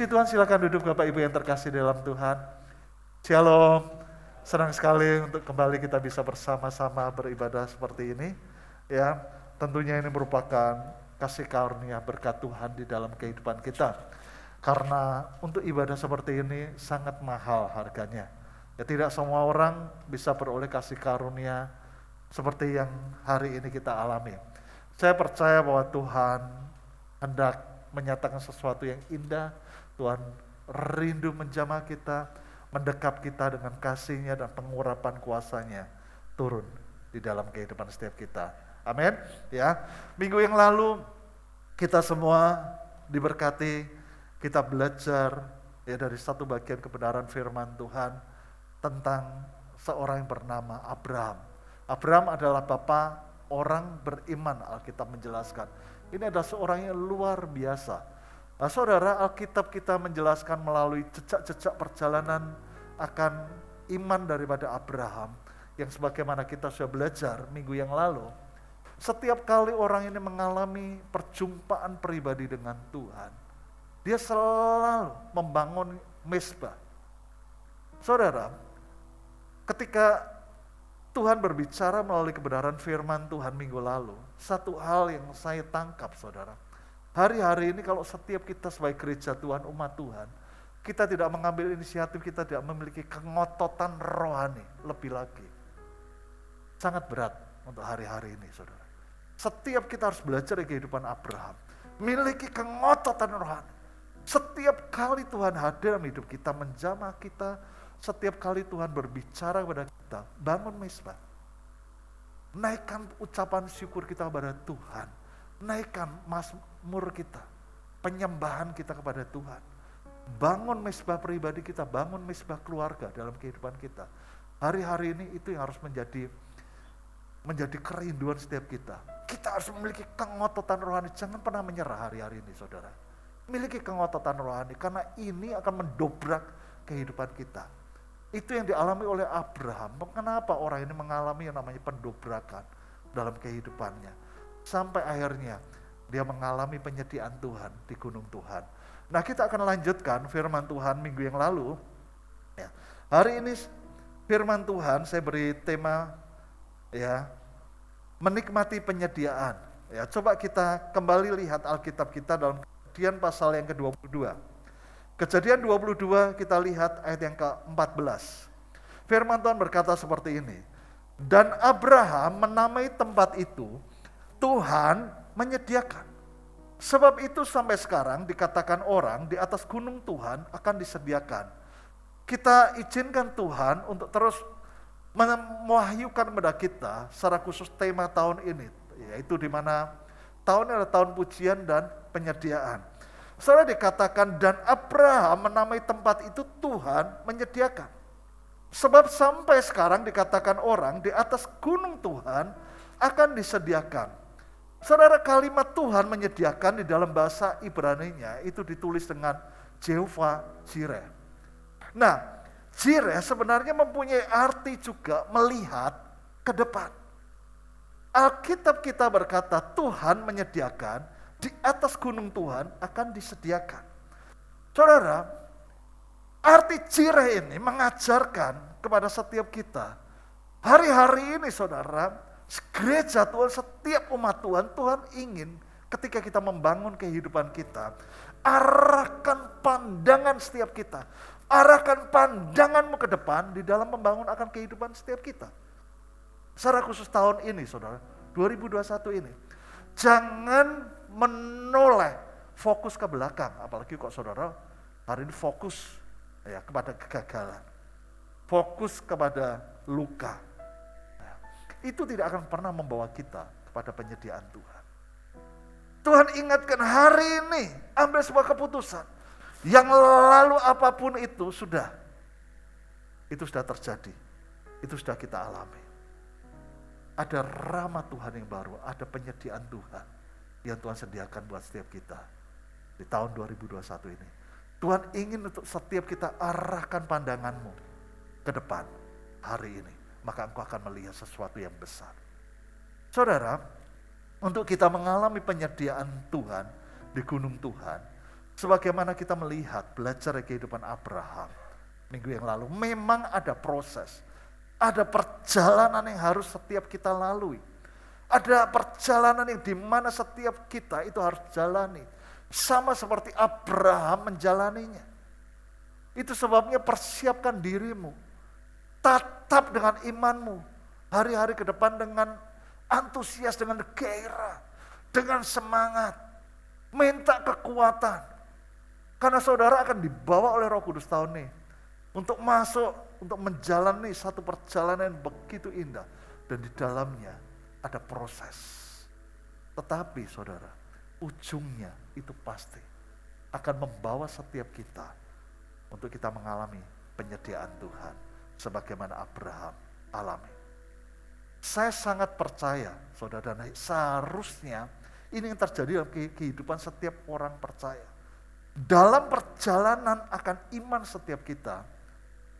Puji Tuhan, silakan duduk Bapak Ibu yang terkasih dalam Tuhan. Shalom. Senang sekali untuk kembali kita bisa bersama-sama beribadah seperti ini. Ya, tentunya ini merupakan kasih karunia berkat Tuhan di dalam kehidupan kita. Karena untuk ibadah seperti ini sangat mahal harganya. Ya, tidak semua orang bisa beroleh kasih karunia seperti yang hari ini kita alami. Saya percaya bahwa Tuhan hendak menyatakan sesuatu yang indah Tuhan rindu menjamah kita, mendekap kita dengan kasihnya dan pengurapan kuasanya turun di dalam kehidupan setiap kita. Amin. Ya. Minggu yang lalu kita semua diberkati, kita belajar ya dari satu bagian kebenaran firman Tuhan tentang seorang yang bernama Abraham. Abraham adalah bapa orang beriman, Alkitab menjelaskan. Ini adalah seorang yang luar biasa Nah, saudara, Alkitab kita menjelaskan melalui jejak-jejak perjalanan akan iman daripada Abraham yang sebagaimana kita sudah belajar minggu yang lalu. Setiap kali orang ini mengalami perjumpaan pribadi dengan Tuhan, dia selalu membangun mesbah. Saudara, ketika Tuhan berbicara melalui kebenaran firman Tuhan minggu lalu, satu hal yang saya tangkap saudara, Hari-hari ini kalau setiap kita sebagai gereja Tuhan, umat Tuhan, kita tidak mengambil inisiatif, kita tidak memiliki kengototan rohani lebih lagi. Sangat berat untuk hari-hari ini, saudara. Setiap kita harus belajar dari kehidupan Abraham. Miliki kengototan rohani. Setiap kali Tuhan hadir dalam hidup kita, menjamah kita, setiap kali Tuhan berbicara kepada kita, bangun misbah. Naikkan ucapan syukur kita kepada Tuhan Naikkan masmur kita, penyembahan kita kepada Tuhan. Bangun mesbah pribadi kita, bangun mesbah keluarga dalam kehidupan kita. Hari-hari ini itu yang harus menjadi menjadi kerinduan setiap kita. Kita harus memiliki kengototan rohani. Jangan pernah menyerah hari-hari ini, saudara. Miliki kengototan rohani, karena ini akan mendobrak kehidupan kita. Itu yang dialami oleh Abraham. Kenapa orang ini mengalami yang namanya pendobrakan dalam kehidupannya? sampai akhirnya dia mengalami penyediaan Tuhan di gunung Tuhan. Nah, kita akan lanjutkan firman Tuhan minggu yang lalu. Ya. Hari ini firman Tuhan saya beri tema ya menikmati penyediaan. Ya, coba kita kembali lihat Alkitab kita dalam Kejadian pasal yang ke-22. Kejadian 22 kita lihat ayat yang ke-14. Firman Tuhan berkata seperti ini, dan Abraham menamai tempat itu Tuhan menyediakan. Sebab itu sampai sekarang dikatakan orang di atas gunung Tuhan akan disediakan. Kita izinkan Tuhan untuk terus mewahyukan kepada kita secara khusus tema tahun ini. Yaitu di mana tahun ini adalah tahun pujian dan penyediaan. Setelah dikatakan dan Abraham menamai tempat itu Tuhan menyediakan. Sebab sampai sekarang dikatakan orang di atas gunung Tuhan akan disediakan. Saudara kalimat Tuhan menyediakan di dalam bahasa Ibraninya itu ditulis dengan Jehovah Jireh. Nah, Jireh sebenarnya mempunyai arti juga melihat ke depan. Alkitab kita berkata Tuhan menyediakan di atas gunung Tuhan akan disediakan. Saudara, arti Jireh ini mengajarkan kepada setiap kita. Hari-hari ini saudara, Gereja Tuhan, setiap umat Tuhan, Tuhan ingin ketika kita membangun kehidupan kita, arahkan pandangan setiap kita. Arahkan pandanganmu ke depan di dalam membangun akan kehidupan setiap kita. Secara khusus tahun ini, saudara, 2021 ini. Jangan menoleh fokus ke belakang. Apalagi kok saudara hari ini fokus ya kepada kegagalan. Fokus kepada luka itu tidak akan pernah membawa kita kepada penyediaan Tuhan. Tuhan ingatkan hari ini, ambil sebuah keputusan. Yang lalu apapun itu sudah, itu sudah terjadi, itu sudah kita alami. Ada rahmat Tuhan yang baru, ada penyediaan Tuhan yang Tuhan sediakan buat setiap kita di tahun 2021 ini. Tuhan ingin untuk setiap kita arahkan pandanganmu ke depan hari ini maka engkau akan melihat sesuatu yang besar. Saudara, untuk kita mengalami penyediaan Tuhan di gunung Tuhan, sebagaimana kita melihat belajar kehidupan Abraham minggu yang lalu, memang ada proses, ada perjalanan yang harus setiap kita lalui. Ada perjalanan yang dimana setiap kita itu harus jalani. Sama seperti Abraham menjalaninya. Itu sebabnya persiapkan dirimu Tatap dengan imanmu. Hari-hari ke depan dengan antusias, dengan gairah, dengan semangat. Minta kekuatan. Karena saudara akan dibawa oleh roh kudus tahun ini. Untuk masuk, untuk menjalani satu perjalanan yang begitu indah. Dan di dalamnya ada proses. Tetapi saudara, ujungnya itu pasti akan membawa setiap kita untuk kita mengalami penyediaan Tuhan sebagaimana Abraham alami. Saya sangat percaya, saudara dan seharusnya ini yang terjadi dalam kehidupan setiap orang percaya. Dalam perjalanan akan iman setiap kita,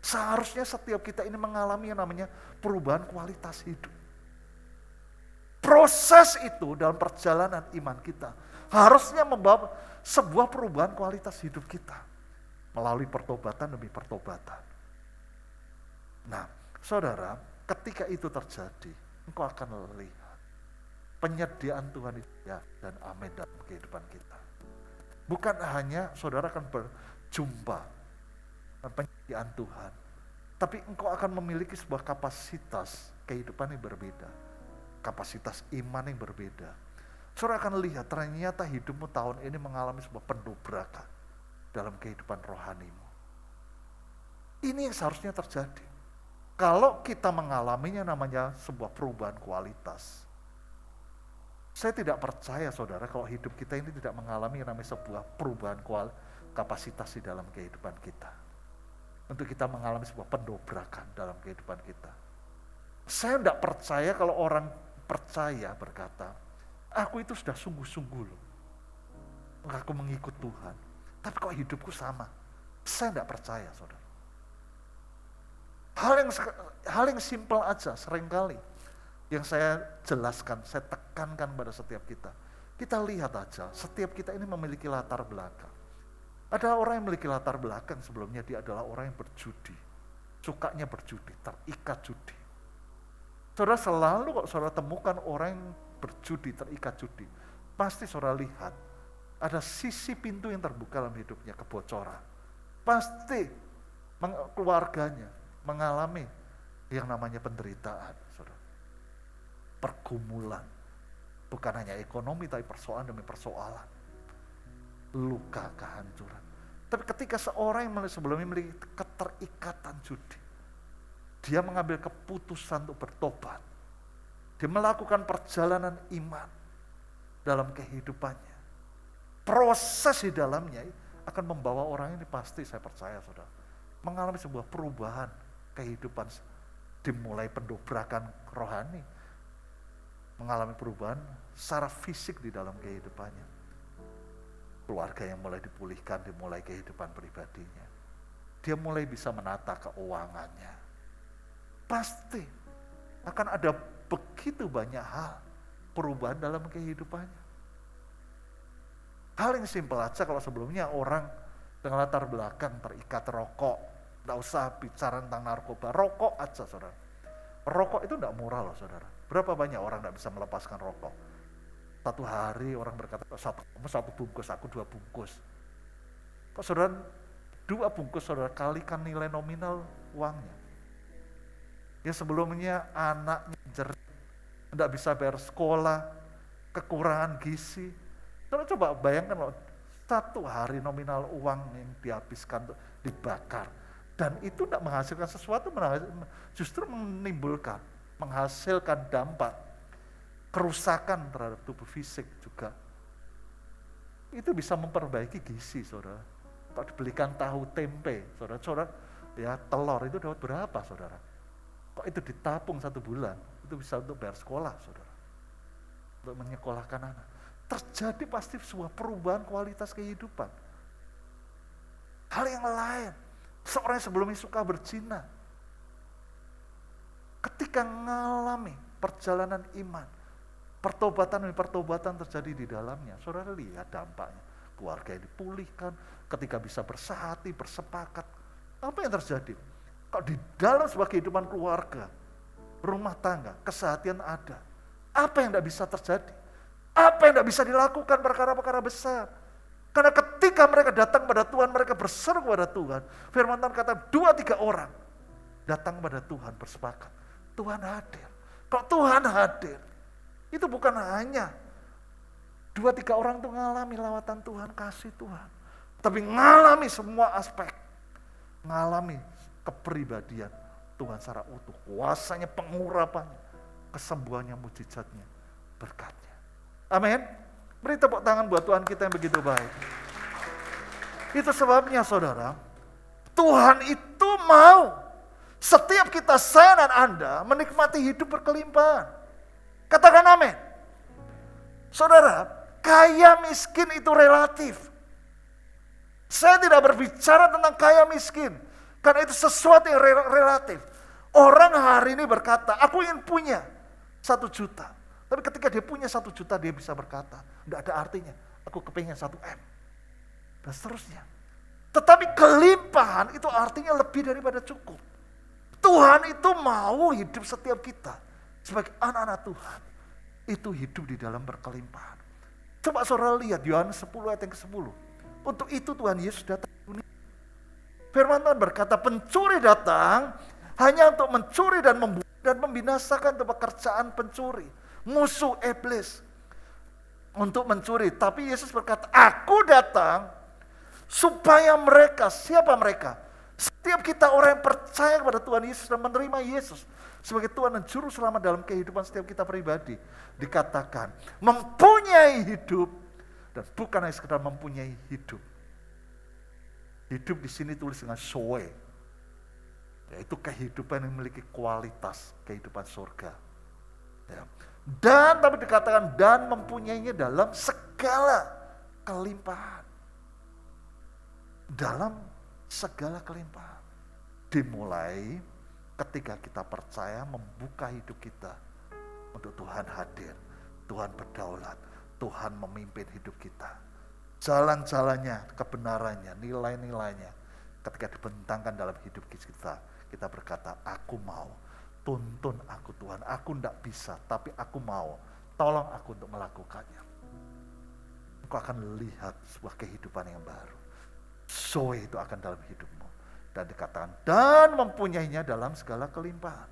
seharusnya setiap kita ini mengalami yang namanya perubahan kualitas hidup. Proses itu dalam perjalanan iman kita harusnya membawa sebuah perubahan kualitas hidup kita melalui pertobatan demi pertobatan Nah, saudara, ketika itu terjadi, engkau akan lihat penyediaan Tuhan itu ya dan amin dalam kehidupan kita. Bukan hanya saudara akan berjumpa dengan penyediaan Tuhan, tapi engkau akan memiliki sebuah kapasitas kehidupan yang berbeda. Kapasitas iman yang berbeda. Saudara akan lihat ternyata hidupmu tahun ini mengalami sebuah pendobrakan dalam kehidupan rohanimu. Ini yang seharusnya terjadi. Kalau kita mengalaminya namanya sebuah perubahan kualitas. Saya tidak percaya saudara kalau hidup kita ini tidak mengalami yang namanya sebuah perubahan kual kapasitas di dalam kehidupan kita. Untuk kita mengalami sebuah pendobrakan dalam kehidupan kita. Saya tidak percaya kalau orang percaya berkata, aku itu sudah sungguh-sungguh loh. Aku mengikut Tuhan. Tapi kok hidupku sama? Saya tidak percaya saudara. Hal yang hal yang simpel aja seringkali yang saya jelaskan, saya tekankan pada setiap kita. Kita lihat aja, setiap kita ini memiliki latar belakang. Ada orang yang memiliki latar belakang sebelumnya dia adalah orang yang berjudi. Sukanya berjudi, terikat judi. Saudara selalu kok saudara temukan orang yang berjudi, terikat judi. Pasti saudara lihat ada sisi pintu yang terbuka dalam hidupnya, kebocoran. Pasti keluarganya, mengalami yang namanya penderitaan, saudara. Pergumulan. Bukan hanya ekonomi, tapi persoalan demi persoalan. Luka kehancuran. Tapi ketika seorang yang sebelumnya memiliki keterikatan judi, dia mengambil keputusan untuk bertobat. Dia melakukan perjalanan iman dalam kehidupannya. Proses di dalamnya akan membawa orang ini pasti saya percaya saudara. Mengalami sebuah perubahan kehidupan dimulai pendobrakan rohani mengalami perubahan secara fisik di dalam kehidupannya keluarga yang mulai dipulihkan dimulai kehidupan pribadinya dia mulai bisa menata keuangannya pasti akan ada begitu banyak hal perubahan dalam kehidupannya hal yang simpel aja kalau sebelumnya orang dengan latar belakang terikat rokok tidak usah bicara tentang narkoba, rokok aja saudara. Rokok itu tidak murah loh saudara. Berapa banyak orang tidak bisa melepaskan rokok? Satu hari orang berkata, satu, satu bungkus, aku dua bungkus. Kok saudara, dua bungkus saudara kalikan nilai nominal uangnya. Ya sebelumnya anaknya jerit, tidak bisa bayar sekolah, kekurangan gizi. Saudara coba bayangkan loh, satu hari nominal uang yang dihabiskan dibakar dan itu tidak menghasilkan sesuatu, justru menimbulkan, menghasilkan dampak, kerusakan terhadap tubuh fisik juga. Itu bisa memperbaiki gizi, saudara. Kalau dibelikan tahu tempe, saudara-saudara, ya telur itu dapat berapa, saudara? Kok itu ditapung satu bulan? Itu bisa untuk bayar sekolah, saudara. Untuk menyekolahkan anak. Terjadi pasti sebuah perubahan kualitas kehidupan. Hal yang lain, Seorang yang sebelumnya suka berzina. Ketika mengalami perjalanan iman, pertobatan demi pertobatan terjadi di dalamnya. Saudara lihat dampaknya. Keluarga yang dipulihkan, ketika bisa bersahati, bersepakat. Apa yang terjadi? Kalau di dalam sebuah kehidupan keluarga, rumah tangga, kesehatian ada. Apa yang tidak bisa terjadi? Apa yang tidak bisa dilakukan perkara-perkara besar? Karena ketika mereka datang pada Tuhan, mereka berseru kepada Tuhan. Firman Tuhan kata dua tiga orang datang pada Tuhan bersepakat. Tuhan hadir. Kalau Tuhan hadir, itu bukan hanya dua tiga orang itu mengalami lawatan Tuhan, kasih Tuhan. Tapi mengalami semua aspek. mengalami kepribadian Tuhan secara utuh. Kuasanya, pengurapannya, kesembuhannya, mujizatnya, berkatnya. Amin. Beri tepuk tangan buat Tuhan kita yang begitu baik. Itu sebabnya saudara, Tuhan itu mau setiap kita saya dan Anda menikmati hidup berkelimpahan. Katakan amin. Saudara, kaya miskin itu relatif. Saya tidak berbicara tentang kaya miskin. Karena itu sesuatu yang relatif. Orang hari ini berkata, aku ingin punya satu juta. Tapi ketika dia punya satu juta, dia bisa berkata, tidak ada artinya, aku kepingin satu M. Dan seterusnya. Tetapi kelimpahan itu artinya lebih daripada cukup. Tuhan itu mau hidup setiap kita. Sebagai anak-anak Tuhan. Itu hidup di dalam berkelimpahan. Coba saudara lihat Yohanes 10 ayat yang ke-10. Untuk itu Tuhan Yesus datang ke dunia. Firman Tuhan berkata, pencuri datang hanya untuk mencuri dan membunuh dan membinasakan pekerjaan pencuri musuh iblis untuk mencuri. Tapi Yesus berkata, aku datang supaya mereka, siapa mereka? Setiap kita orang yang percaya kepada Tuhan Yesus dan menerima Yesus sebagai Tuhan dan Juru Selamat dalam kehidupan setiap kita pribadi. Dikatakan mempunyai hidup dan bukan hanya sekedar mempunyai hidup. Hidup di sini tulis dengan soe, yaitu kehidupan yang memiliki kualitas kehidupan surga. Ya. Dan tapi dikatakan dan mempunyainya dalam segala kelimpahan. Dalam segala kelimpahan. Dimulai ketika kita percaya membuka hidup kita untuk Tuhan hadir, Tuhan berdaulat, Tuhan memimpin hidup kita. Jalan-jalannya, kebenarannya, nilai-nilainya ketika dibentangkan dalam hidup kita, kita berkata, aku mau Tuntun aku Tuhan, aku tidak bisa, tapi aku mau. Tolong aku untuk melakukannya. Engkau akan lihat sebuah kehidupan yang baru. Soe itu akan dalam hidupmu. Dan dikatakan, dan mempunyainya dalam segala kelimpahan.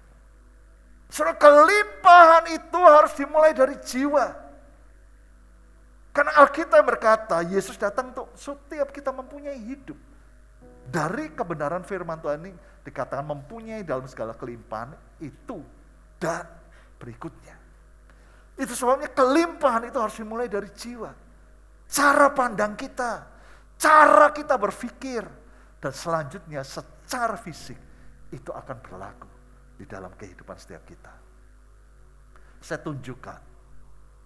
Saudara, kelimpahan itu harus dimulai dari jiwa. Karena Alkitab berkata, Yesus datang untuk setiap kita mempunyai hidup. Dari kebenaran firman Tuhan ini, dikatakan mempunyai dalam segala kelimpahan itu dan berikutnya. Itu sebabnya kelimpahan itu harus dimulai dari jiwa. Cara pandang kita, cara kita berpikir, dan selanjutnya secara fisik itu akan berlaku di dalam kehidupan setiap kita. Saya tunjukkan,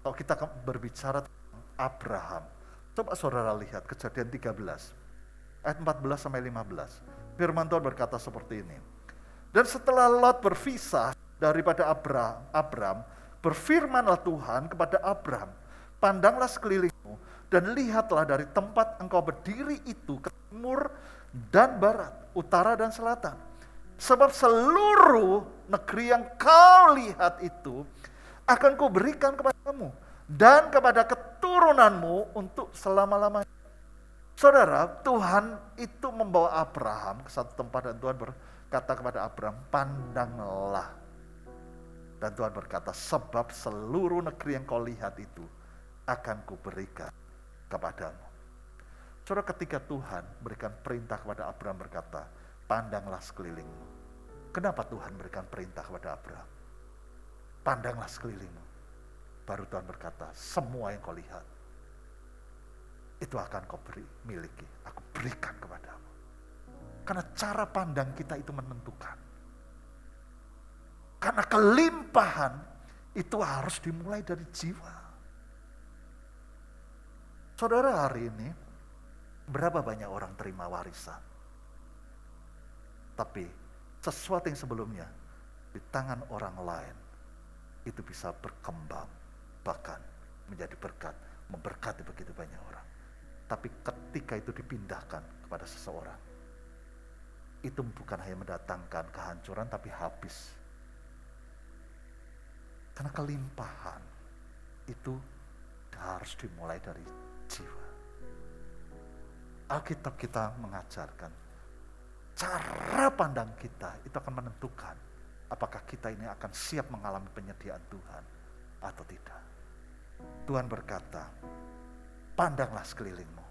kalau kita berbicara tentang Abraham, coba saudara lihat kejadian 13, ayat 14 sampai 15 Firman Tuhan berkata seperti ini. Dan setelah Lot berpisah daripada Abram, Abram berfirmanlah Tuhan kepada Abram, pandanglah sekelilingmu dan lihatlah dari tempat engkau berdiri itu ke timur dan barat, utara dan selatan. Sebab seluruh negeri yang kau lihat itu akan kuberikan kepadamu dan kepada keturunanmu untuk selama-lamanya. Saudara, Tuhan itu membawa Abraham ke satu tempat dan Tuhan berkata kepada Abraham, pandanglah. Dan Tuhan berkata, sebab seluruh negeri yang kau lihat itu akan kuberikan kepadamu. Saudara ketika Tuhan berikan perintah kepada Abraham berkata, pandanglah sekelilingmu. Kenapa Tuhan berikan perintah kepada Abraham? Pandanglah sekelilingmu. Baru Tuhan berkata, semua yang kau lihat itu akan kau beri, miliki. Aku berikan kepadamu. Karena cara pandang kita itu menentukan. Karena kelimpahan itu harus dimulai dari jiwa. Saudara hari ini, berapa banyak orang terima warisan? Tapi sesuatu yang sebelumnya di tangan orang lain itu bisa berkembang bahkan menjadi berkat, memberkati begitu banyak orang. Tapi ketika itu dipindahkan kepada seseorang, itu bukan hanya mendatangkan kehancuran, tapi habis. Karena kelimpahan itu harus dimulai dari jiwa. Alkitab kita mengajarkan cara pandang kita itu akan menentukan apakah kita ini akan siap mengalami penyediaan Tuhan atau tidak. Tuhan berkata, pandanglah sekelilingmu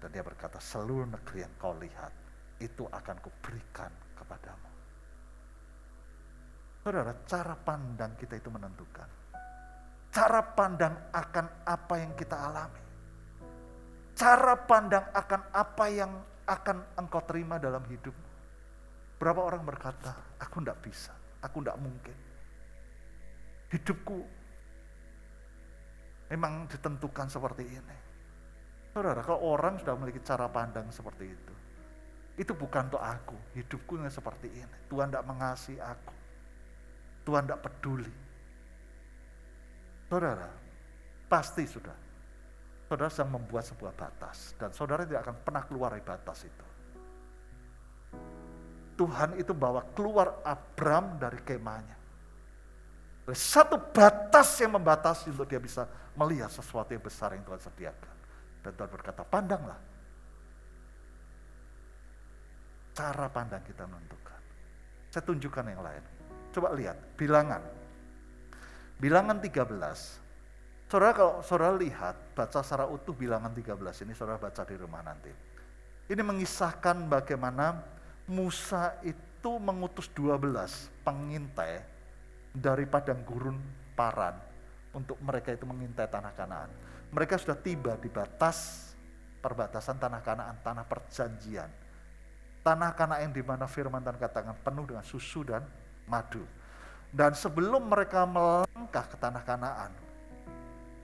dan dia berkata, seluruh negeri yang kau lihat, itu akan kuberikan kepadamu. Saudara, cara pandang kita itu menentukan. Cara pandang akan apa yang kita alami. Cara pandang akan apa yang akan engkau terima dalam hidupmu. Berapa orang berkata, aku tidak bisa, aku tidak mungkin. Hidupku memang ditentukan seperti ini. Saudara, kalau orang sudah memiliki cara pandang seperti itu, itu bukan untuk aku, hidupku yang seperti ini. Tuhan tidak mengasihi aku. Tuhan tidak peduli. Saudara, pasti sudah. Saudara sedang membuat sebuah batas dan saudara tidak akan pernah keluar dari batas itu. Tuhan itu bawa keluar Abram dari kemahnya. satu batas yang membatasi untuk dia bisa melihat sesuatu yang besar yang Tuhan sediakan. Dan Tuhan berkata, pandanglah. Cara pandang kita menentukan. Saya tunjukkan yang lain. Coba lihat, bilangan. Bilangan 13. Saudara kalau saudara lihat, baca secara utuh bilangan 13 ini saudara baca di rumah nanti. Ini mengisahkan bagaimana Musa itu mengutus 12 pengintai dari padang gurun Paran untuk mereka itu mengintai tanah Kanaan mereka sudah tiba di batas perbatasan tanah kanaan, tanah perjanjian. Tanah kanaan yang dimana firman dan katakan penuh dengan susu dan madu. Dan sebelum mereka melangkah ke tanah kanaan,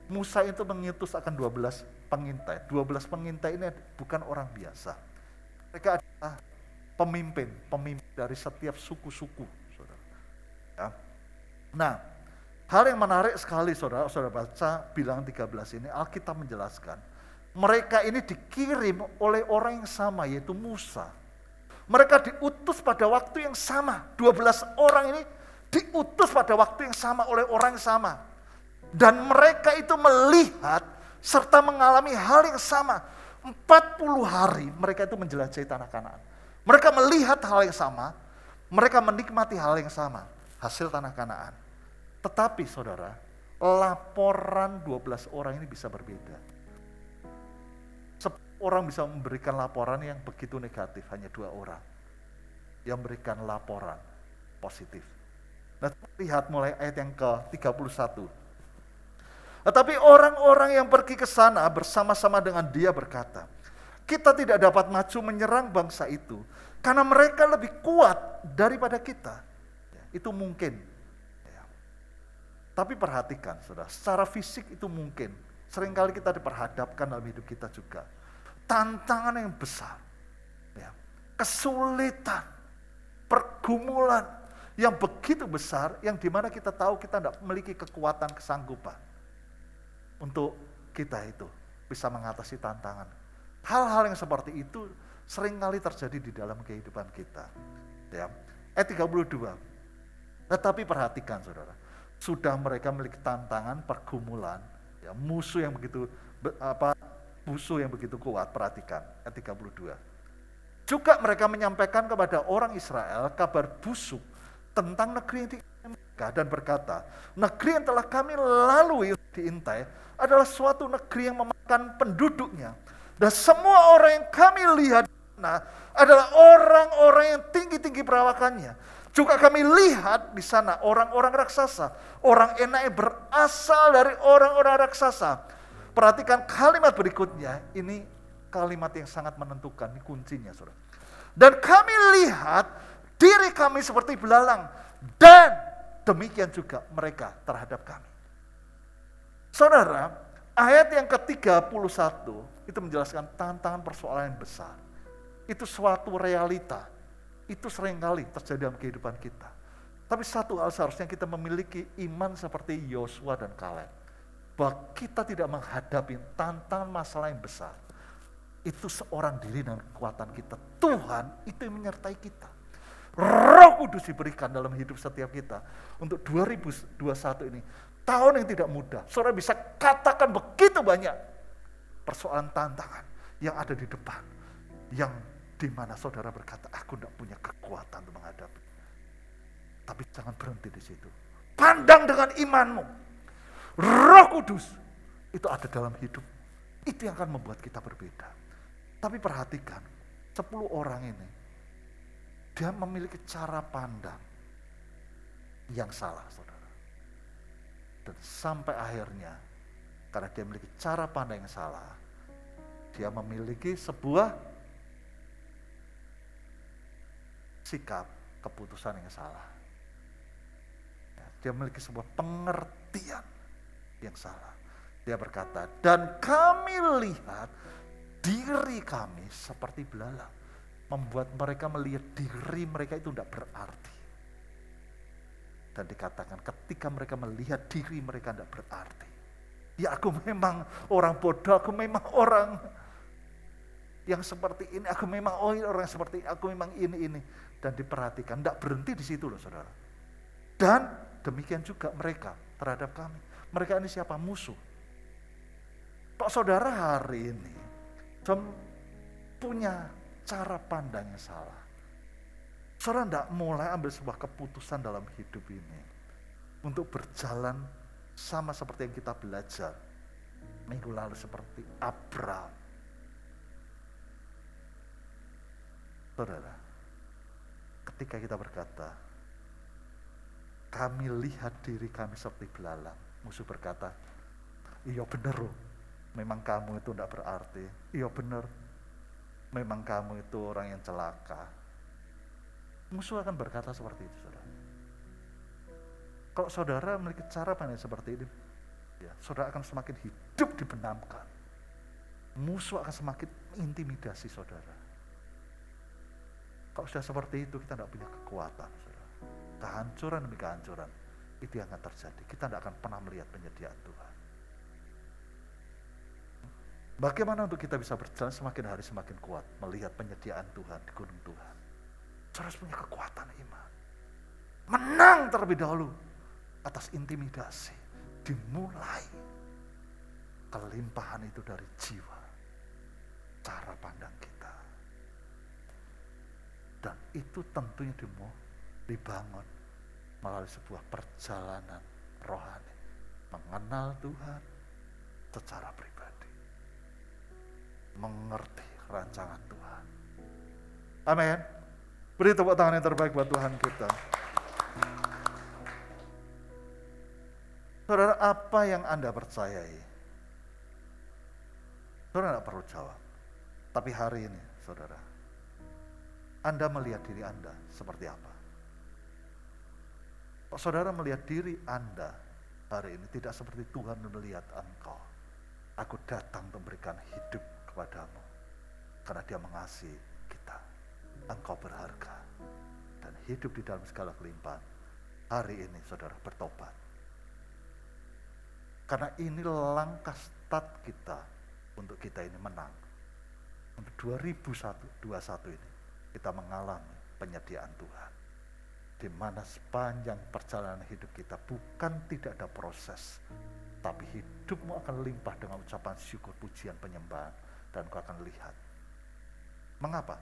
Musa itu mengutus akan 12 pengintai. 12 pengintai ini bukan orang biasa. Mereka adalah pemimpin, pemimpin dari setiap suku-suku. Ya. Nah, Hal yang menarik sekali saudara, saudara baca bilang 13 ini, Alkitab menjelaskan. Mereka ini dikirim oleh orang yang sama yaitu Musa. Mereka diutus pada waktu yang sama. 12 orang ini diutus pada waktu yang sama oleh orang yang sama. Dan mereka itu melihat serta mengalami hal yang sama. 40 hari mereka itu menjelajahi tanah kanaan. Mereka melihat hal yang sama, mereka menikmati hal yang sama, hasil tanah kanaan. Tetapi saudara, laporan 12 orang ini bisa berbeda. Orang bisa memberikan laporan yang begitu negatif, hanya dua orang yang memberikan laporan positif. Nah, lihat mulai ayat yang ke-31. Tetapi orang-orang yang pergi ke sana bersama-sama dengan dia berkata, kita tidak dapat maju menyerang bangsa itu karena mereka lebih kuat daripada kita. Itu mungkin tapi perhatikan saudara, secara fisik itu mungkin. Seringkali kita diperhadapkan dalam hidup kita juga. Tantangan yang besar. Ya. Kesulitan. Pergumulan yang begitu besar, yang dimana kita tahu kita tidak memiliki kekuatan kesanggupan untuk kita itu bisa mengatasi tantangan. Hal-hal yang seperti itu seringkali terjadi di dalam kehidupan kita. Ya. Ayat 32. Tetapi perhatikan saudara, sudah mereka memiliki tantangan pergumulan, ya, musuh yang begitu apa musuh yang begitu kuat, perhatikan ayat 32. Juga mereka menyampaikan kepada orang Israel kabar busuk tentang negeri yang mereka dan berkata, negeri yang telah kami lalui diintai adalah suatu negeri yang memakan penduduknya. Dan semua orang yang kami lihat nah, adalah orang-orang yang tinggi-tinggi perawakannya juga kami lihat di sana orang-orang raksasa. Orang Enai berasal dari orang-orang raksasa. Perhatikan kalimat berikutnya. Ini kalimat yang sangat menentukan. Ini kuncinya. Saudara. Dan kami lihat diri kami seperti belalang. Dan demikian juga mereka terhadap kami. Saudara, ayat yang ke-31 itu menjelaskan tantangan persoalan yang besar. Itu suatu realita itu seringkali terjadi dalam kehidupan kita. Tapi satu hal seharusnya kita memiliki iman seperti Yosua dan Kaleb. Bahwa kita tidak menghadapi tantangan masalah yang besar. Itu seorang diri dan kekuatan kita. Tuhan itu yang menyertai kita. Roh Kudus diberikan dalam hidup setiap kita. Untuk 2021 ini, tahun yang tidak mudah. Saudara bisa katakan begitu banyak persoalan tantangan yang ada di depan. Yang di mana saudara berkata, aku tidak punya kekuatan untuk menghadapi. Tapi jangan berhenti di situ. Pandang dengan imanmu. Roh Kudus itu ada dalam hidup. Itu yang akan membuat kita berbeda. Tapi perhatikan, 10 orang ini, dia memiliki cara pandang yang salah, saudara. Dan sampai akhirnya, karena dia memiliki cara pandang yang salah, dia memiliki sebuah sikap keputusan yang salah. Ya, dia memiliki sebuah pengertian yang salah. Dia berkata, dan kami lihat diri kami seperti belalang. Membuat mereka melihat diri mereka itu tidak berarti. Dan dikatakan ketika mereka melihat diri mereka tidak berarti. Ya aku memang orang bodoh, aku memang orang yang seperti ini, aku memang oh orang seperti ini, aku memang ini ini dan diperhatikan. Tidak berhenti di situ loh saudara. Dan demikian juga mereka terhadap kami. Mereka ini siapa? Musuh. Pak saudara hari ini punya cara pandang yang salah. Saudara tidak mulai ambil sebuah keputusan dalam hidup ini untuk berjalan sama seperti yang kita belajar minggu lalu seperti Abraham. Saudara, ketika kita berkata, kami lihat diri kami seperti belalang. Musuh berkata, iya bener loh, memang kamu itu tidak berarti. Iya bener, memang kamu itu orang yang celaka. Musuh akan berkata seperti itu, saudara. Kalau saudara memiliki cara pandang seperti ini, ya, saudara akan semakin hidup dibenamkan. Musuh akan semakin intimidasi saudara kalau sudah seperti itu kita tidak punya kekuatan. Kehancuran demi kehancuran itu yang akan terjadi. Kita tidak akan pernah melihat penyediaan Tuhan. Bagaimana untuk kita bisa berjalan semakin hari semakin kuat melihat penyediaan Tuhan di gunung Tuhan? Saudara harus punya kekuatan iman. Menang terlebih dahulu atas intimidasi. Dimulai kelimpahan itu dari jiwa. Cara pandang kita. Dan itu tentunya dimu, dibangun melalui sebuah perjalanan rohani. Mengenal Tuhan secara pribadi. Mengerti rancangan Tuhan. Amin. Beri tepuk tangan yang terbaik buat Tuhan kita. Saudara, apa yang Anda percayai? Saudara tidak perlu jawab. Tapi hari ini, saudara, anda melihat diri Anda seperti apa? Pak saudara melihat diri Anda hari ini tidak seperti Tuhan melihat engkau. Aku datang memberikan hidup kepadamu karena dia mengasihi kita. Engkau berharga dan hidup di dalam segala kelimpahan. Hari ini saudara bertobat. Karena ini langkah start kita untuk kita ini menang. Untuk 2021 ini kita mengalami penyediaan Tuhan. Di mana sepanjang perjalanan hidup kita bukan tidak ada proses, tapi hidupmu akan limpah dengan ucapan syukur, pujian, penyembahan, dan kau akan lihat. Mengapa?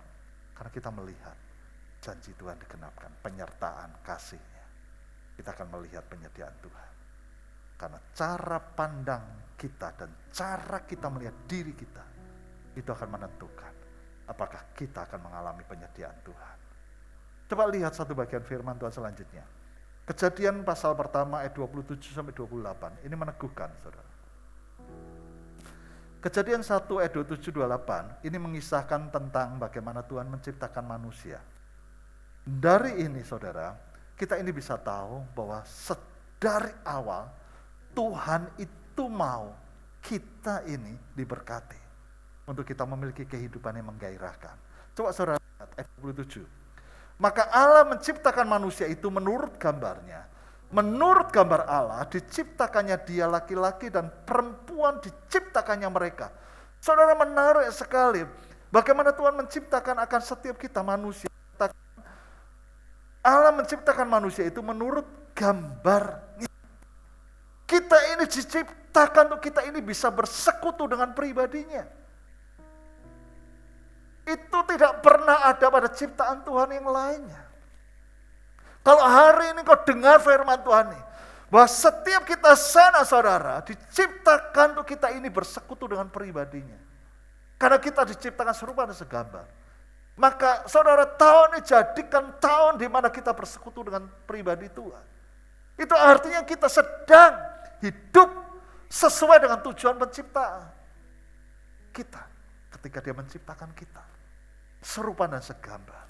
Karena kita melihat janji Tuhan digenapkan, penyertaan kasihnya. Kita akan melihat penyediaan Tuhan. Karena cara pandang kita dan cara kita melihat diri kita, itu akan menentukan apakah kita akan mengalami penyediaan Tuhan. Coba lihat satu bagian firman Tuhan selanjutnya. Kejadian pasal pertama ayat 27 sampai 28 ini meneguhkan saudara. Kejadian 1 ayat 27 28 ini mengisahkan tentang bagaimana Tuhan menciptakan manusia. Dari ini saudara, kita ini bisa tahu bahwa sedari awal Tuhan itu mau kita ini diberkati untuk kita memiliki kehidupan yang menggairahkan. Coba saudara lihat ayat 27. Maka Allah menciptakan manusia itu menurut gambarnya. Menurut gambar Allah diciptakannya dia laki-laki dan perempuan diciptakannya mereka. Saudara menarik sekali bagaimana Tuhan menciptakan akan setiap kita manusia. Allah menciptakan manusia itu menurut gambarnya. Kita ini diciptakan untuk kita ini bisa bersekutu dengan pribadinya. Itu tidak pernah ada pada ciptaan Tuhan yang lainnya. Kalau hari ini kau dengar firman Tuhan ini, bahwa setiap kita sana saudara diciptakan untuk kita ini bersekutu dengan pribadinya. Karena kita diciptakan serupa dan segambar. Maka saudara tahun ini jadikan tahun di mana kita bersekutu dengan pribadi Tuhan. Itu artinya kita sedang hidup sesuai dengan tujuan penciptaan kita ketika dia menciptakan kita serupa dan segambar.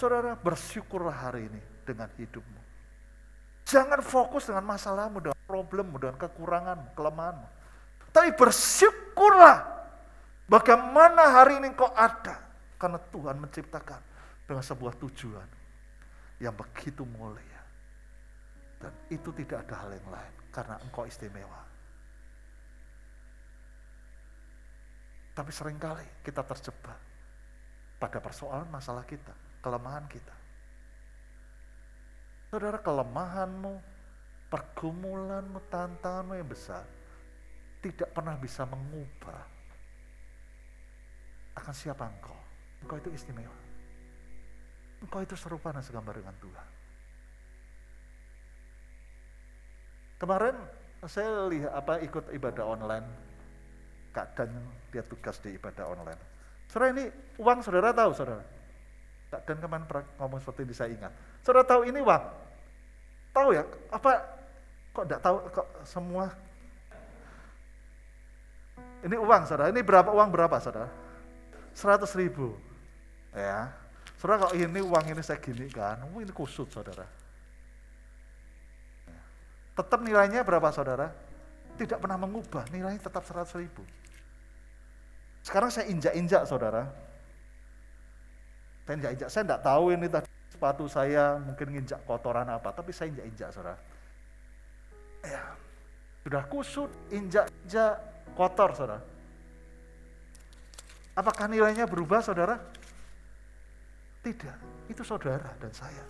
Saudara, bersyukurlah hari ini dengan hidupmu. Jangan fokus dengan masalahmu, dengan problemmu, dengan kekuranganmu, kelemahanmu. Tapi bersyukurlah bagaimana hari ini kau ada. Karena Tuhan menciptakan dengan sebuah tujuan yang begitu mulia. Dan itu tidak ada hal yang lain karena engkau istimewa. Tapi seringkali kita terjebak pada persoalan masalah kita, kelemahan kita. Saudara, kelemahanmu, pergumulanmu, tantanganmu yang besar tidak pernah bisa mengubah akan siapa engkau. Engkau itu istimewa. Engkau itu serupa dan segambar dengan Tuhan. Kemarin saya lihat apa ikut ibadah online Kak dia tugas di ibadah online. Saudara ini uang saudara tahu saudara. Kak Dan kemarin pernah ngomong seperti ini saya ingat. Saudara tahu ini uang? Tahu ya? Apa kok tidak tahu kok semua? Ini uang saudara. Ini berapa uang berapa saudara? 100 ribu. Ya. Saudara kalau ini uang ini saya gini kan, oh, ini kusut saudara. Tetap nilainya berapa saudara? Tidak pernah mengubah, nilainya tetap 100 ribu. Sekarang saya injak-injak saudara. Saya injak-injak, saya tidak tahu ini tadi sepatu saya mungkin nginjak kotoran apa, tapi saya injak-injak saudara. Ya, sudah kusut, injak-injak, kotor saudara. Apakah nilainya berubah saudara? Tidak, itu saudara dan saya.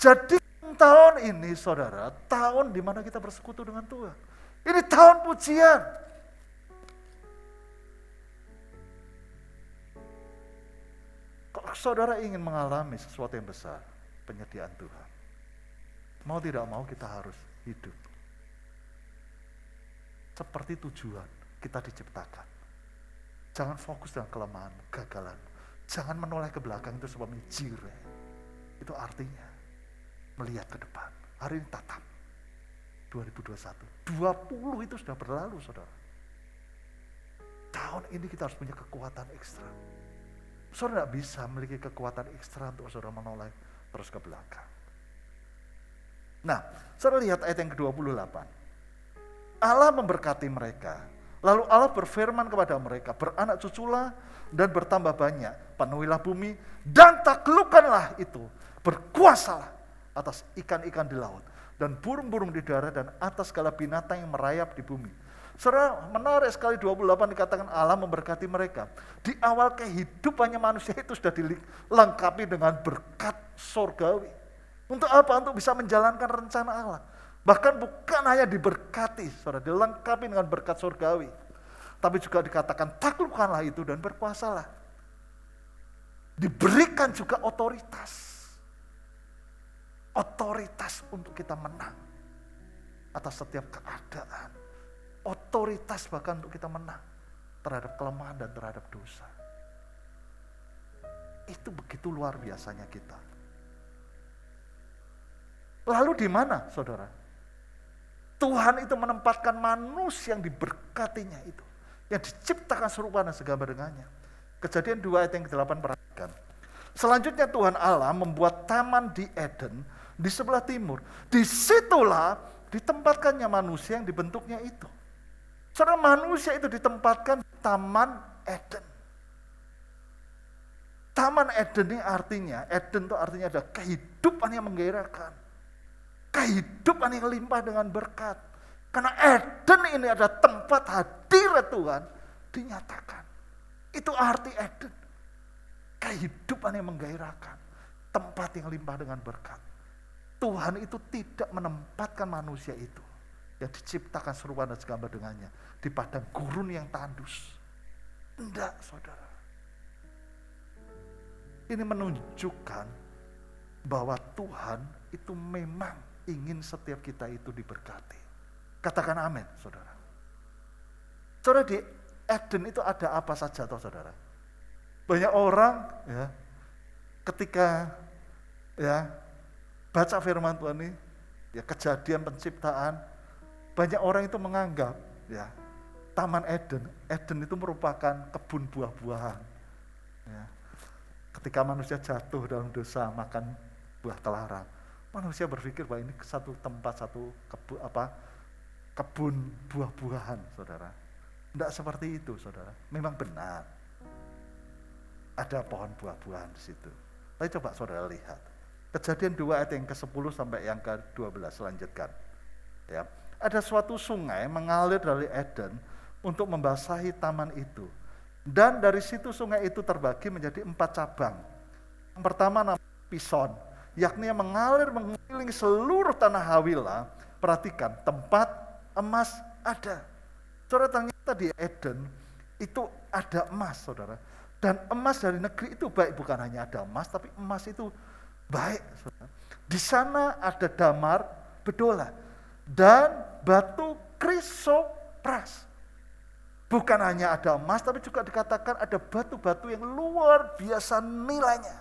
Jadi tahun ini saudara, tahun dimana kita bersekutu dengan Tuhan. Ini tahun pujian. Kalau saudara ingin mengalami sesuatu yang besar, penyediaan Tuhan. Mau tidak mau kita harus hidup. Seperti tujuan kita diciptakan. Jangan fokus dengan kelemahan, gagalan. Jangan menoleh ke belakang itu sebabnya jire. Itu artinya melihat ke depan. Hari ini tatap 2021. 20 itu sudah berlalu saudara. Tahun ini kita harus punya kekuatan ekstra. Saudara tidak bisa memiliki kekuatan ekstra untuk saudara menoleh terus ke belakang. Nah, saudara lihat ayat yang ke-28. Allah memberkati mereka. Lalu Allah berfirman kepada mereka, beranak cuculah dan bertambah banyak. Penuhilah bumi dan taklukkanlah itu. Berkuasalah atas ikan-ikan di laut dan burung-burung di darat dan atas segala binatang yang merayap di bumi. Serang menarik sekali 28 dikatakan Allah memberkati mereka. Di awal kehidupannya manusia itu sudah dilengkapi dengan berkat surgawi. Untuk apa? Untuk bisa menjalankan rencana Allah. Bahkan bukan hanya diberkati, saudara, dilengkapi dengan berkat surgawi. Tapi juga dikatakan taklukkanlah itu dan berkuasalah. Diberikan juga otoritas otoritas untuk kita menang atas setiap keadaan. Otoritas bahkan untuk kita menang terhadap kelemahan dan terhadap dosa. Itu begitu luar biasanya kita. Lalu di mana, saudara? Tuhan itu menempatkan manusia yang diberkatinya itu. Yang diciptakan serupa dan segambar dengannya. Kejadian 2 ayat yang ke-8 perhatikan. Selanjutnya Tuhan Allah membuat taman di Eden di sebelah timur. Disitulah ditempatkannya manusia yang dibentuknya itu. Saudara manusia itu ditempatkan Taman Eden. Taman Eden ini artinya, Eden itu artinya ada kehidupan yang menggairahkan. Kehidupan yang limpah dengan berkat. Karena Eden ini ada tempat hadir Tuhan dinyatakan. Itu arti Eden. Kehidupan yang menggairahkan. Tempat yang limpah dengan berkat. Tuhan itu tidak menempatkan manusia itu yang diciptakan serupa dan segambar dengannya di padang gurun yang tandus. Tidak, saudara. Ini menunjukkan bahwa Tuhan itu memang ingin setiap kita itu diberkati. Katakan amin, saudara. Saudara di Eden itu ada apa saja toh saudara? Banyak orang ya ketika ya baca firman Tuhan ini, ya kejadian penciptaan, banyak orang itu menganggap ya Taman Eden, Eden itu merupakan kebun buah-buahan. Ya. Ketika manusia jatuh dalam dosa makan buah telaran manusia berpikir bahwa ini satu tempat satu kebu, apa kebun buah-buahan, saudara. Tidak seperti itu, saudara. Memang benar ada pohon buah-buahan di situ. Tapi coba saudara lihat, Kejadian dua ayat yang ke-10 sampai yang ke-12 lanjutkan. Ya. Ada suatu sungai mengalir dari Eden untuk membasahi taman itu. Dan dari situ sungai itu terbagi menjadi empat cabang. Yang pertama namanya Pison, yakni yang mengalir mengelilingi seluruh tanah Hawila. Perhatikan, tempat emas ada. Saudara ternyata di Eden itu ada emas, saudara. Dan emas dari negeri itu baik bukan hanya ada emas, tapi emas itu baik. Di sana ada damar bedola dan batu krisopras. Bukan hanya ada emas, tapi juga dikatakan ada batu-batu yang luar biasa nilainya.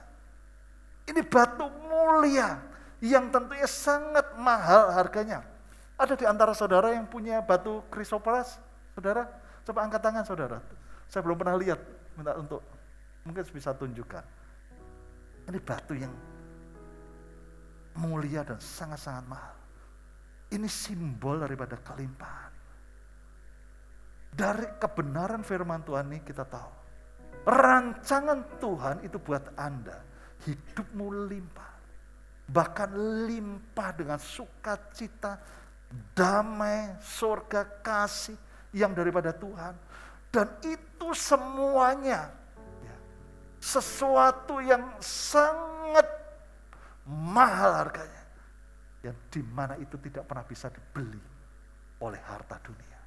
Ini batu mulia yang tentunya sangat mahal harganya. Ada di antara saudara yang punya batu krisopras? Saudara, coba angkat tangan saudara. Saya belum pernah lihat, minta untuk mungkin bisa tunjukkan. Ini batu yang mulia dan sangat-sangat mahal. Ini simbol daripada kelimpahan. Dari kebenaran firman Tuhan ini kita tahu. Rancangan Tuhan itu buat Anda. Hidupmu limpah. Bahkan limpah dengan sukacita, damai, surga, kasih yang daripada Tuhan. Dan itu semuanya ya, sesuatu yang sangat mahal harganya. Yang dimana itu tidak pernah bisa dibeli oleh harta dunia.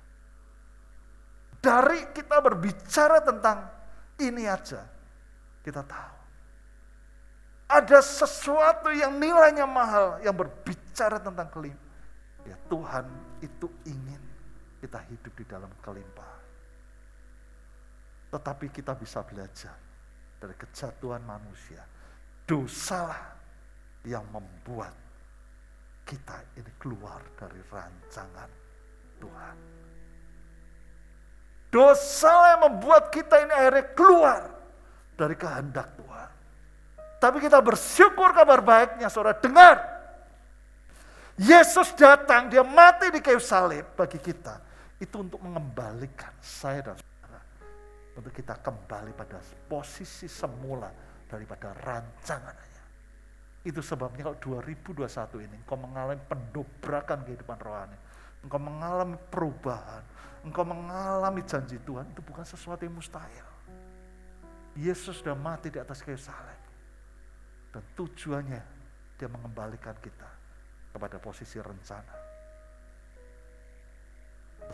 Dari kita berbicara tentang ini aja, kita tahu. Ada sesuatu yang nilainya mahal yang berbicara tentang kelimpahan. Ya Tuhan itu ingin kita hidup di dalam kelimpahan. Tetapi kita bisa belajar dari kejatuhan manusia. Dosalah yang membuat kita ini keluar dari rancangan Tuhan. Dosa yang membuat kita ini akhirnya keluar dari kehendak Tuhan. Tapi kita bersyukur kabar baiknya, saudara. Dengar, Yesus datang, dia mati di kayu salib bagi kita. Itu untuk mengembalikan saya dan saudara. Untuk kita kembali pada posisi semula daripada rancangan itu sebabnya kalau 2021 ini engkau mengalami pendobrakan kehidupan rohani. Engkau mengalami perubahan. Engkau mengalami janji Tuhan itu bukan sesuatu yang mustahil. Yesus sudah mati di atas kayu salib. Dan tujuannya dia mengembalikan kita kepada posisi rencana.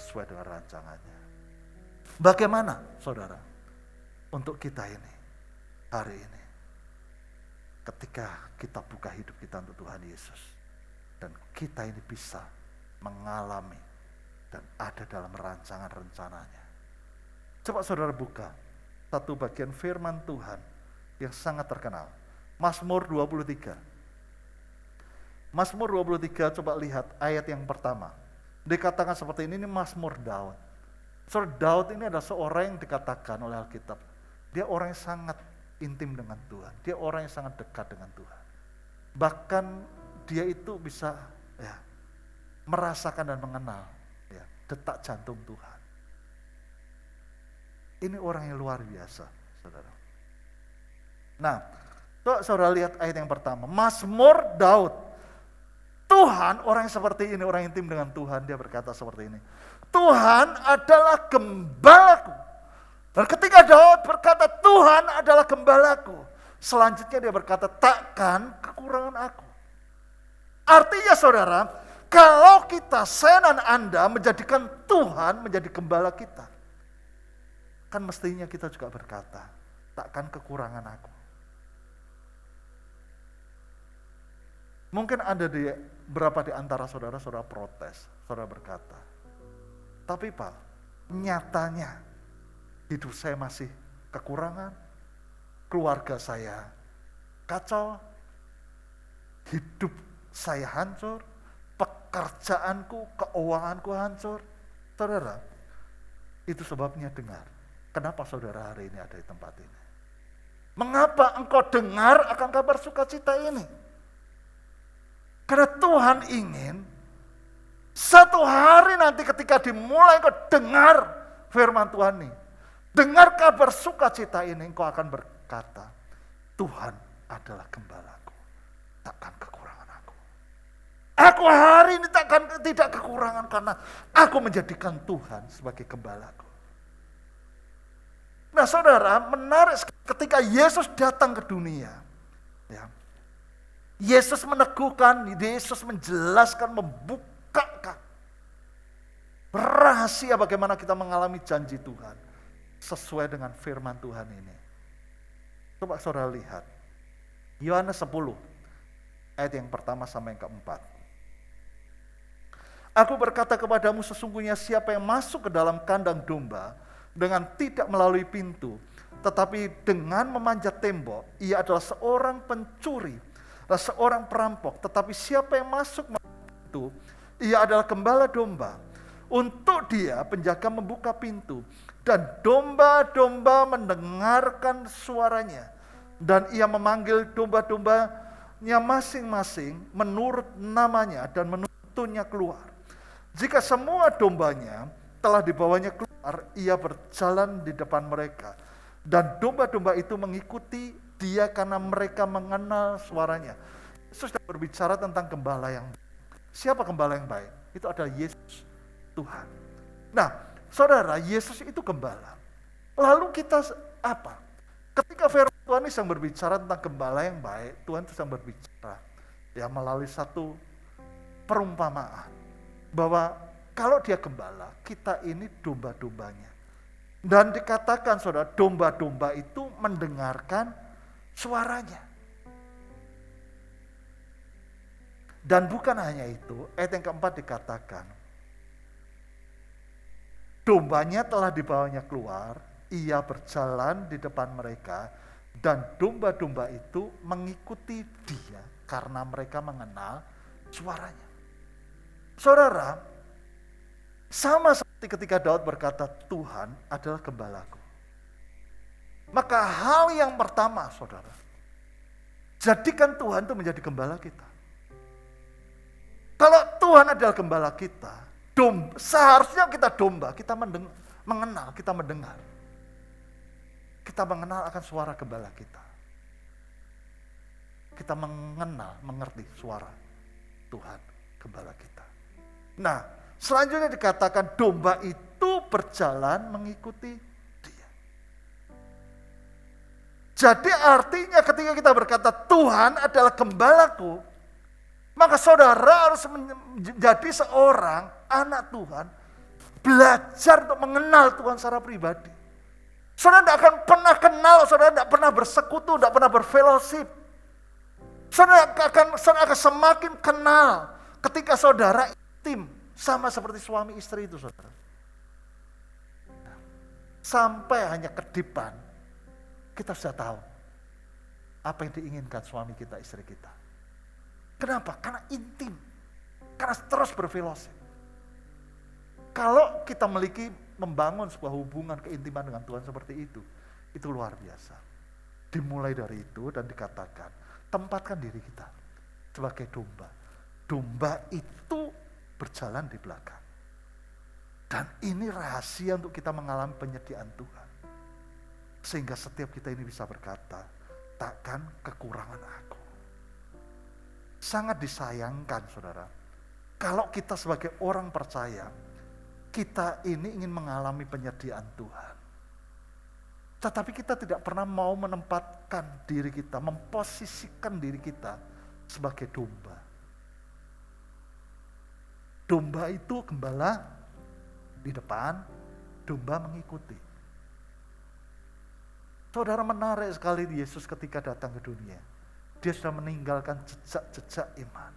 Sesuai dengan rancangannya. Bagaimana saudara untuk kita ini hari ini? ketika kita buka hidup kita untuk Tuhan Yesus dan kita ini bisa mengalami dan ada dalam rancangan rencananya. Coba saudara buka satu bagian firman Tuhan yang sangat terkenal. Mazmur 23. Mazmur 23 coba lihat ayat yang pertama. Dikatakan seperti ini, ini Mazmur Daud. Saudara Daud ini adalah seorang yang dikatakan oleh Alkitab. Dia orang yang sangat intim dengan Tuhan. Dia orang yang sangat dekat dengan Tuhan. Bahkan dia itu bisa ya, merasakan dan mengenal ya, detak jantung Tuhan. Ini orang yang luar biasa, saudara. Nah, coba saudara lihat ayat yang pertama. Masmur, Daud. Tuhan, orang yang seperti ini, orang intim dengan Tuhan, dia berkata seperti ini. Tuhan adalah gembalaku dan ketika Daud berkata, Tuhan adalah gembalaku. Selanjutnya dia berkata, takkan kekurangan aku. Artinya saudara, kalau kita senan Anda menjadikan Tuhan menjadi gembala kita, kan mestinya kita juga berkata, takkan kekurangan aku. Mungkin ada di berapa di antara saudara-saudara protes, saudara berkata, tapi Pak, nyatanya hidup saya masih kekurangan, keluarga saya kacau, hidup saya hancur, pekerjaanku, keuanganku hancur. Saudara, itu sebabnya dengar. Kenapa saudara hari ini ada di tempat ini? Mengapa engkau dengar akan kabar sukacita ini? Karena Tuhan ingin satu hari nanti ketika dimulai engkau dengar firman Tuhan nih, Dengar kabar sukacita ini, engkau akan berkata, Tuhan adalah gembalaku, takkan kekurangan aku. Aku hari ini takkan tidak kekurangan karena aku menjadikan Tuhan sebagai gembalaku. Nah saudara, menarik ketika Yesus datang ke dunia. Ya, Yesus meneguhkan, Yesus menjelaskan, membukakan rahasia bagaimana kita mengalami janji Tuhan sesuai dengan firman Tuhan ini. Coba saudara lihat. Yohanes 10 ayat yang pertama sampai yang keempat. Aku berkata kepadamu sesungguhnya siapa yang masuk ke dalam kandang domba dengan tidak melalui pintu, tetapi dengan memanjat tembok, ia adalah seorang pencuri dan seorang perampok, tetapi siapa yang masuk itu, ia adalah gembala domba. Untuk dia penjaga membuka pintu dan domba-domba mendengarkan suaranya. Dan ia memanggil domba-dombanya masing-masing menurut namanya dan menuntunnya keluar. Jika semua dombanya telah dibawanya keluar, ia berjalan di depan mereka. Dan domba-domba itu mengikuti dia karena mereka mengenal suaranya. Yesus berbicara tentang gembala yang baik. Siapa gembala yang baik? Itu adalah Yesus, Tuhan. Nah, Saudara, Yesus itu gembala. Lalu kita apa? Ketika firman Tuhan ini sedang berbicara tentang gembala yang baik, Tuhan itu sedang berbicara ya melalui satu perumpamaan bahwa kalau dia gembala, kita ini domba-dombanya. Dan dikatakan saudara, domba-domba itu mendengarkan suaranya. Dan bukan hanya itu, ayat yang keempat dikatakan, Dombanya telah dibawanya keluar, ia berjalan di depan mereka, dan domba-domba itu mengikuti dia karena mereka mengenal suaranya. Saudara, sama seperti ketika Daud berkata, Tuhan adalah gembalaku. Maka hal yang pertama, saudara, jadikan Tuhan itu menjadi gembala kita. Kalau Tuhan adalah gembala kita, Dom, seharusnya kita domba, kita mendeng, mengenal, kita mendengar. Kita mengenal akan suara gembala kita. Kita mengenal, mengerti suara Tuhan gembala kita. Nah, selanjutnya dikatakan domba itu berjalan mengikuti Dia. jadi artinya ketika kita berkata Tuhan adalah gembalaku, maka saudara harus menjadi seorang anak Tuhan, belajar untuk mengenal Tuhan secara pribadi. Saudara tidak akan pernah kenal, saudara tidak pernah bersekutu, tidak pernah berfellowship. Saudara akan, saudara akan semakin kenal ketika saudara tim sama seperti suami istri itu saudara. Sampai hanya kedipan, kita sudah tahu apa yang diinginkan suami kita, istri kita. Kenapa? Karena intim. Karena terus berfilosofi. Kalau kita memiliki membangun sebuah hubungan keintiman dengan Tuhan seperti itu, itu luar biasa. Dimulai dari itu dan dikatakan, tempatkan diri kita sebagai domba. Domba itu berjalan di belakang. Dan ini rahasia untuk kita mengalami penyediaan Tuhan. Sehingga setiap kita ini bisa berkata, takkan kekurangan aku. Sangat disayangkan saudara. Kalau kita sebagai orang percaya, kita ini ingin mengalami penyediaan Tuhan. Tetapi kita tidak pernah mau menempatkan diri kita, memposisikan diri kita sebagai domba. Domba itu gembala di depan, domba mengikuti. Saudara menarik sekali Yesus ketika datang ke dunia. Dia sudah meninggalkan jejak-jejak iman.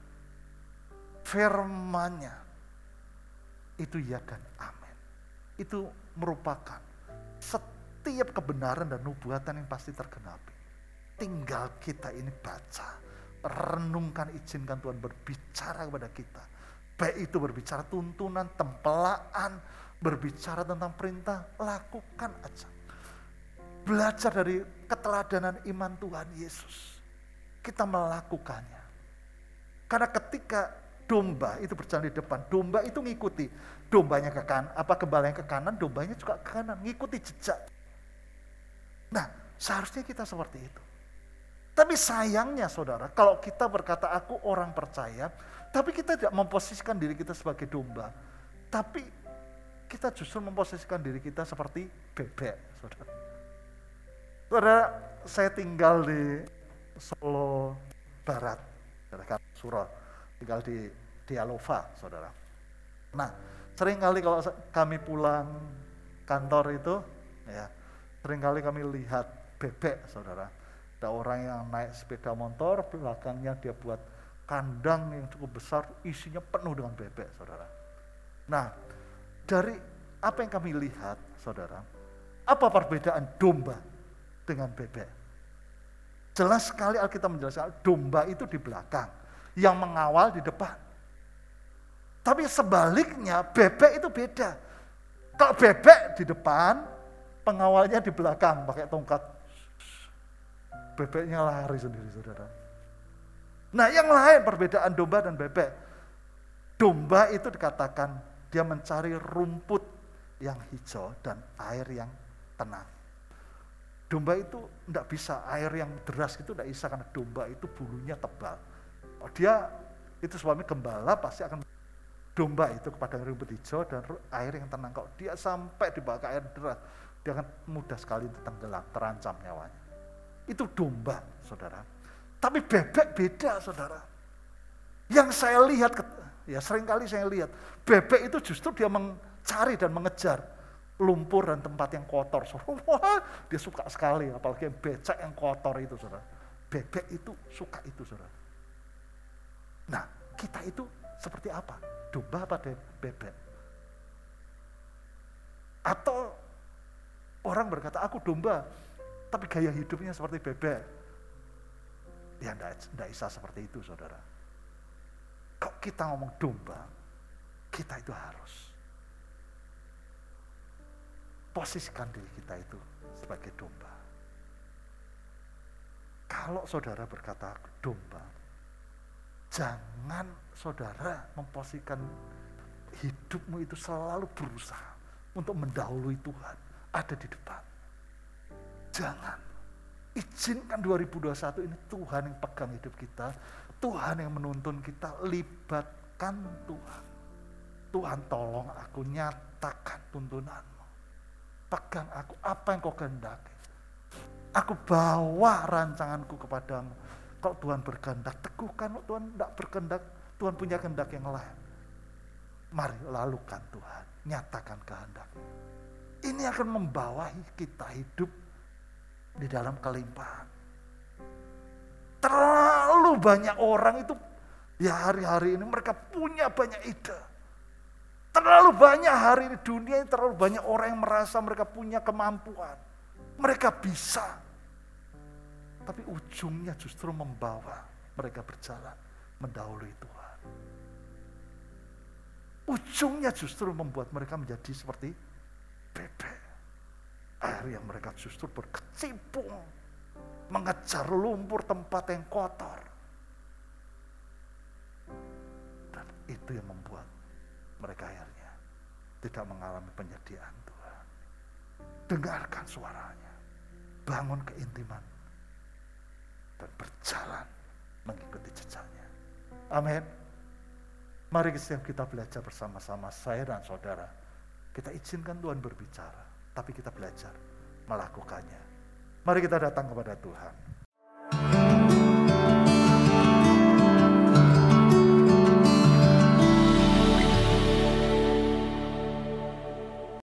Firmannya itu ya dan amin. Itu merupakan setiap kebenaran dan nubuatan yang pasti tergenapi. Tinggal kita ini baca, renungkan, izinkan Tuhan berbicara kepada kita. Baik itu berbicara tuntunan, tempelaan, berbicara tentang perintah, lakukan aja. Belajar dari keteladanan iman Tuhan Yesus kita melakukannya. Karena ketika domba itu berjalan di depan, domba itu ngikuti. Dombanya ke kanan, apa yang ke kanan, dombanya juga ke kanan, ngikuti jejak. Nah, seharusnya kita seperti itu. Tapi sayangnya saudara, kalau kita berkata aku orang percaya, tapi kita tidak memposisikan diri kita sebagai domba. Tapi kita justru memposisikan diri kita seperti bebek, saudara. Saudara, saya tinggal di Solo Barat, dekat Suro, tinggal di Dialova, saudara. Nah, sering kali kalau kami pulang kantor itu, ya, sering kali kami lihat bebek, saudara. Ada orang yang naik sepeda motor, belakangnya dia buat kandang yang cukup besar, isinya penuh dengan bebek, saudara. Nah, dari apa yang kami lihat, saudara, apa perbedaan domba dengan bebek? Jelas sekali Alkitab menjelaskan domba itu di belakang, yang mengawal di depan. Tapi sebaliknya bebek itu beda. Kalau bebek di depan, pengawalnya di belakang pakai tongkat. Bebeknya lari sendiri, saudara. Nah yang lain perbedaan domba dan bebek. Domba itu dikatakan dia mencari rumput yang hijau dan air yang tenang. Domba itu tidak bisa air yang deras itu tidak bisa karena domba itu bulunya tebal. Oh, dia itu suami gembala pasti akan domba itu kepada rumput hijau dan air yang tenang. Kalau dia sampai dibawa ke air deras, dia akan mudah sekali tenggelam, terancam nyawanya. Itu domba, saudara. Tapi bebek beda, saudara. Yang saya lihat, ya seringkali saya lihat, bebek itu justru dia mencari dan mengejar lumpur dan tempat yang kotor. Saudara, wah, dia suka sekali, apalagi yang becek yang kotor itu, saudara. Bebek itu suka itu, saudara. Nah, kita itu seperti apa? Domba apa bebek? Atau orang berkata, aku domba, tapi gaya hidupnya seperti bebek. Ya, tidak bisa seperti itu, saudara. Kok kita ngomong domba, kita itu harus Posisikan diri kita itu sebagai domba. Kalau saudara berkata domba, jangan saudara memposisikan hidupmu itu selalu berusaha untuk mendahului Tuhan ada di depan. Jangan. Izinkan 2021 ini Tuhan yang pegang hidup kita, Tuhan yang menuntun kita, libatkan Tuhan. Tuhan tolong aku nyatakan tuntunanmu pegang aku apa yang kau kehendaki. Aku bawa rancanganku kepadamu. Kalau Tuhan berkehendak, teguhkan. Kalau Tuhan tidak berkehendak, Tuhan punya kehendak yang lain. Mari lalukan Tuhan, nyatakan kehendak. Ini akan membawahi kita hidup di dalam kelimpahan. Terlalu banyak orang itu ya hari-hari ini mereka punya banyak ide Terlalu banyak hari ini dunia ini terlalu banyak orang yang merasa mereka punya kemampuan. Mereka bisa. Tapi ujungnya justru membawa mereka berjalan mendahului Tuhan. Ujungnya justru membuat mereka menjadi seperti bebek. Akhirnya mereka justru berkecimpung mengejar lumpur tempat yang kotor. Dan itu yang membuat mereka akhirnya tidak mengalami penyediaan Tuhan. Dengarkan suaranya, bangun keintiman, dan berjalan mengikuti jejaknya. Amin. Mari setiap kita belajar bersama-sama, saya dan saudara. Kita izinkan Tuhan berbicara, tapi kita belajar melakukannya. Mari kita datang kepada Tuhan.